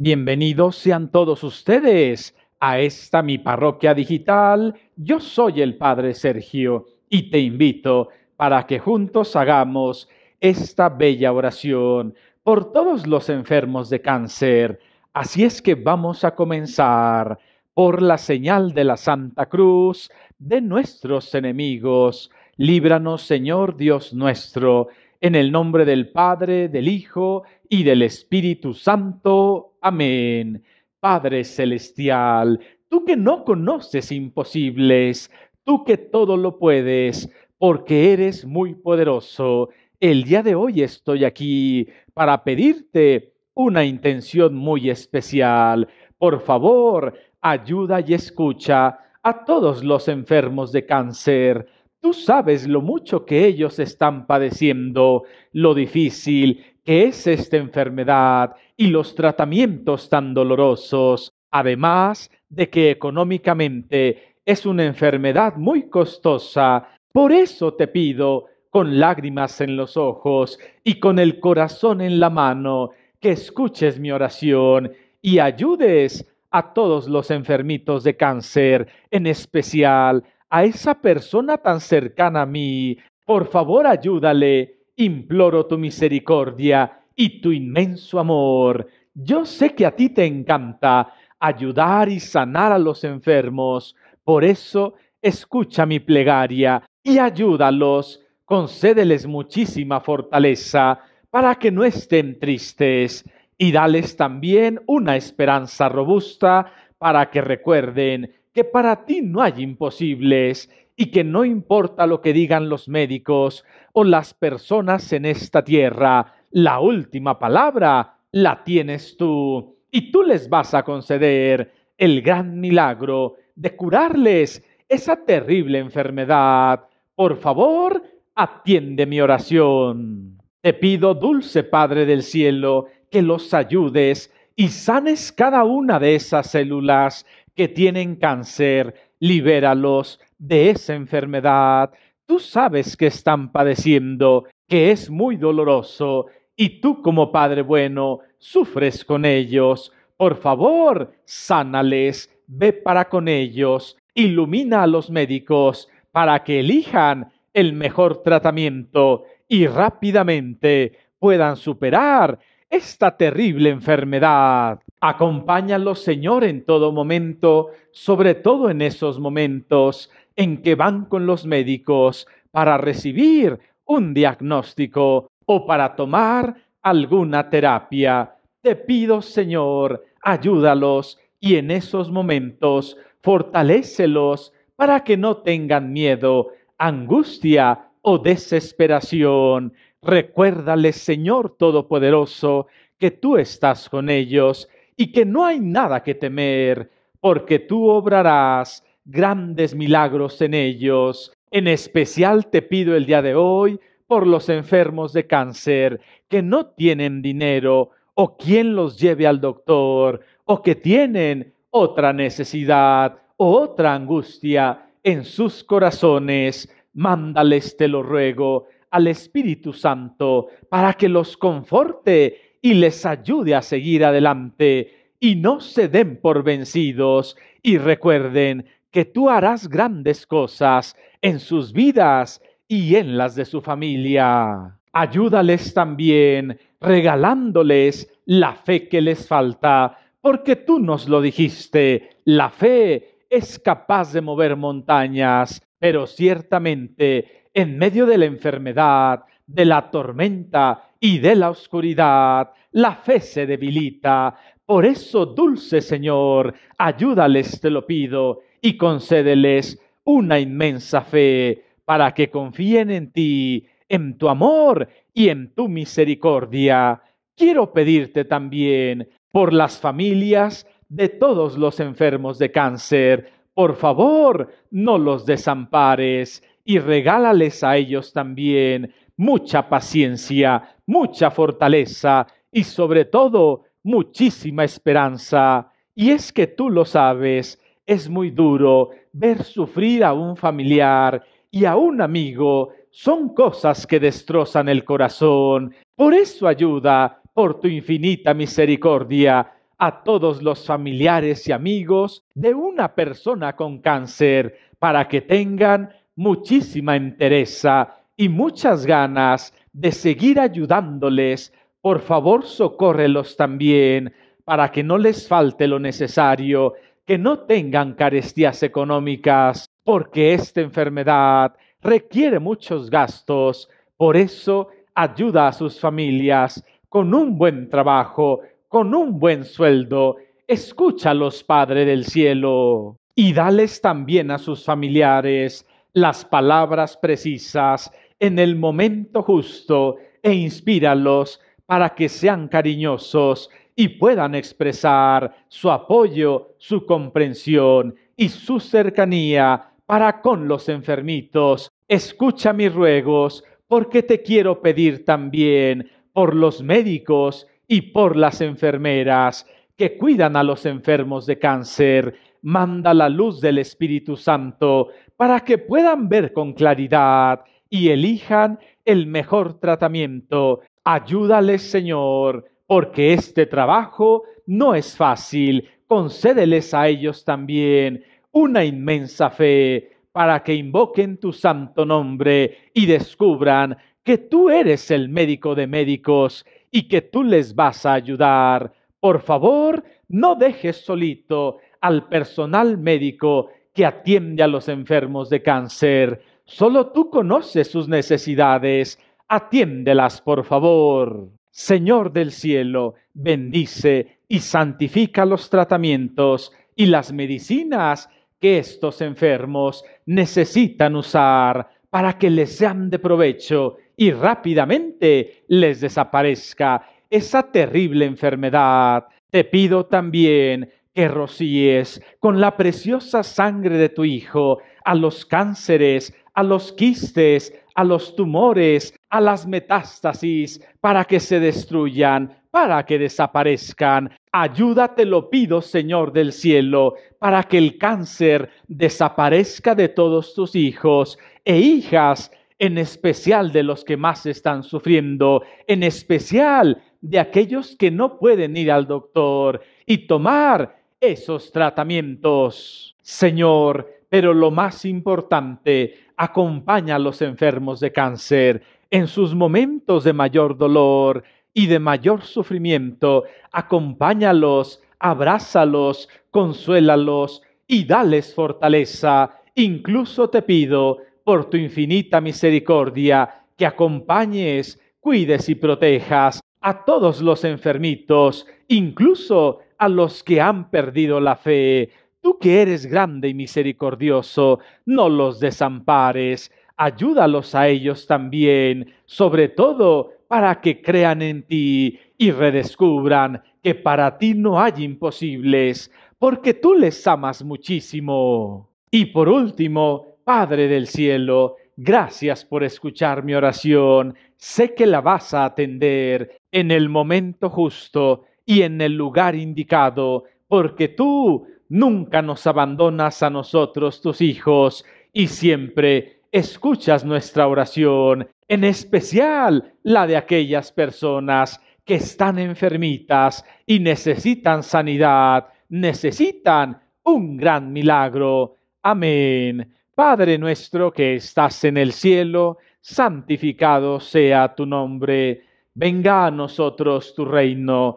Bienvenidos sean todos ustedes a esta mi parroquia digital. Yo soy el Padre Sergio y te invito para que juntos hagamos esta bella oración por todos los enfermos de cáncer. Así es que vamos a comenzar por la señal de la Santa Cruz de nuestros enemigos. Líbranos, Señor Dios nuestro, en el nombre del Padre, del Hijo y del Espíritu Santo. Amén. Padre Celestial, tú que no conoces imposibles, tú que todo lo puedes, porque eres muy poderoso. El día de hoy estoy aquí para pedirte una intención muy especial. Por favor, ayuda y escucha a todos los enfermos de cáncer. Tú sabes lo mucho que ellos están padeciendo, lo difícil es esta enfermedad y los tratamientos tan dolorosos, además de que económicamente es una enfermedad muy costosa. Por eso te pido, con lágrimas en los ojos y con el corazón en la mano, que escuches mi oración y ayudes a todos los enfermitos de cáncer, en especial a esa persona tan cercana a mí. Por favor, ayúdale imploro tu misericordia y tu inmenso amor. Yo sé que a ti te encanta ayudar y sanar a los enfermos. Por eso, escucha mi plegaria y ayúdalos. Concédeles muchísima fortaleza para que no estén tristes y dales también una esperanza robusta para que recuerden que para ti no hay imposibles y que no importa lo que digan los médicos o las personas en esta tierra, la última palabra la tienes tú y tú les vas a conceder el gran milagro de curarles esa terrible enfermedad. Por favor, atiende mi oración. Te pido, dulce Padre del Cielo, que los ayudes y sanes cada una de esas células que tienen cáncer. Libéralos de esa enfermedad. Tú sabes que están padeciendo, que es muy doloroso, y tú como Padre bueno sufres con ellos. Por favor, sánales, ve para con ellos, ilumina a los médicos para que elijan el mejor tratamiento y rápidamente puedan superar esta terrible enfermedad. Acompáñalos, Señor, en todo momento, sobre todo en esos momentos en que van con los médicos para recibir un diagnóstico o para tomar alguna terapia. Te pido, Señor, ayúdalos y en esos momentos fortalécelos para que no tengan miedo, angustia o desesperación. Recuérdales, Señor Todopoderoso, que tú estás con ellos y que no hay nada que temer, porque tú obrarás grandes milagros en ellos. En especial te pido el día de hoy por los enfermos de cáncer que no tienen dinero o quien los lleve al doctor o que tienen otra necesidad o otra angustia en sus corazones. Mándales, te lo ruego, al Espíritu Santo para que los conforte y les ayude a seguir adelante y no se den por vencidos y recuerden que tú harás grandes cosas en sus vidas y en las de su familia. Ayúdales también regalándoles la fe que les falta, porque tú nos lo dijiste, la fe es capaz de mover montañas, pero ciertamente en medio de la enfermedad, de la tormenta y de la oscuridad la fe se debilita. Por eso, dulce Señor, ayúdales, te lo pido, y concédeles una inmensa fe para que confíen en ti, en tu amor y en tu misericordia. Quiero pedirte también por las familias de todos los enfermos de cáncer. Por favor, no los desampares y regálales a ellos también mucha paciencia, mucha fortaleza y sobre todo muchísima esperanza. Y es que tú lo sabes, es muy duro ver sufrir a un familiar y a un amigo. Son cosas que destrozan el corazón. Por eso ayuda, por tu infinita misericordia, a todos los familiares y amigos de una persona con cáncer para que tengan muchísima entereza y muchas ganas de seguir ayudándoles, por favor socórrelos también para que no les falte lo necesario, que no tengan carestías económicas, porque esta enfermedad requiere muchos gastos. Por eso ayuda a sus familias con un buen trabajo, con un buen sueldo. Escúchalos, Padre del Cielo, y dales también a sus familiares las palabras precisas en el momento justo e inspíralos para que sean cariñosos y puedan expresar su apoyo, su comprensión y su cercanía para con los enfermitos. Escucha mis ruegos, porque te quiero pedir también por los médicos y por las enfermeras que cuidan a los enfermos de cáncer. Manda la luz del Espíritu Santo para que puedan ver con claridad y elijan el mejor tratamiento. Ayúdales, Señor, porque este trabajo no es fácil. Concédeles a ellos también una inmensa fe para que invoquen tu santo nombre y descubran que tú eres el médico de médicos y que tú les vas a ayudar. Por favor, no dejes solito al personal médico que atiende a los enfermos de cáncer. Solo tú conoces sus necesidades. Atiéndelas, por favor. Señor del cielo, bendice y santifica los tratamientos y las medicinas que estos enfermos necesitan usar para que les sean de provecho y rápidamente les desaparezca esa terrible enfermedad. Te pido también que rocíes con la preciosa sangre de tu Hijo a los cánceres, a los quistes, a los tumores, a las metástasis, para que se destruyan, para que desaparezcan. Ayúdate, lo pido, Señor del cielo, para que el cáncer desaparezca de todos tus hijos e hijas, en especial de los que más están sufriendo, en especial de aquellos que no pueden ir al doctor y tomar esos tratamientos. Señor, pero lo más importante, acompaña a los enfermos de cáncer en sus momentos de mayor dolor y de mayor sufrimiento, acompáñalos, abrázalos, consuélalos y dales fortaleza. Incluso te pido, por tu infinita misericordia, que acompañes, cuides y protejas a todos los enfermitos, incluso a los que han perdido la fe, Tú que eres grande y misericordioso, no los desampares, ayúdalos a ellos también, sobre todo para que crean en ti y redescubran que para ti no hay imposibles, porque tú les amas muchísimo. Y por último, Padre del Cielo, gracias por escuchar mi oración, sé que la vas a atender en el momento justo y en el lugar indicado, porque tú nunca nos abandonas a nosotros, tus hijos, y siempre escuchas nuestra oración, en especial la de aquellas personas que están enfermitas y necesitan sanidad, necesitan un gran milagro. Amén. Padre nuestro que estás en el cielo, santificado sea tu nombre, venga a nosotros tu reino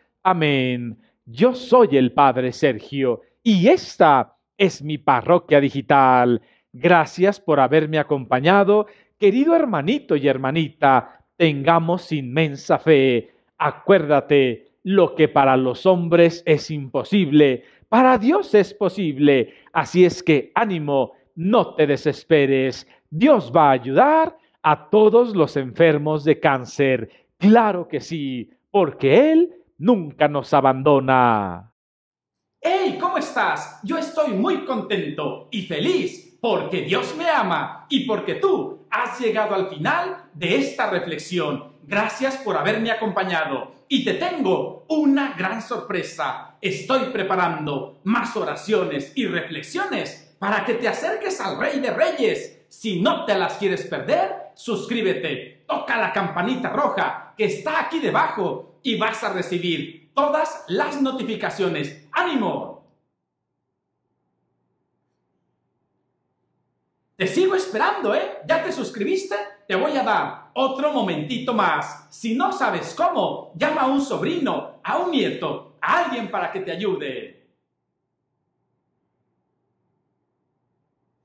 Amén. Yo soy el Padre Sergio y esta es mi parroquia digital. Gracias por haberme acompañado. Querido hermanito y hermanita, tengamos inmensa fe. Acuérdate, lo que para los hombres es imposible, para Dios es posible. Así es que ánimo, no te desesperes. Dios va a ayudar a todos los enfermos de cáncer. Claro que sí, porque Él nunca nos abandona. ¡Hey! ¿Cómo estás? Yo estoy muy contento y feliz porque Dios me ama y porque tú has llegado al final de esta reflexión. Gracias por haberme acompañado y te tengo una gran sorpresa. Estoy preparando más oraciones y reflexiones para que te acerques al Rey de Reyes. Si no te las quieres perder, suscríbete toca la campanita roja que está aquí debajo y vas a recibir todas las notificaciones. ¡Ánimo! Te sigo esperando, ¿eh? ¿Ya te suscribiste? Te voy a dar otro momentito más. Si no sabes cómo, llama a un sobrino, a un nieto, a alguien para que te ayude.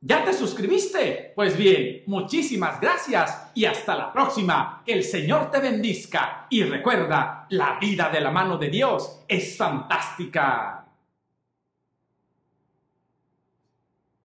¿Ya te suscribiste? Pues bien, muchísimas gracias y hasta la próxima. Que el Señor te bendizca y recuerda, la vida de la mano de Dios es fantástica.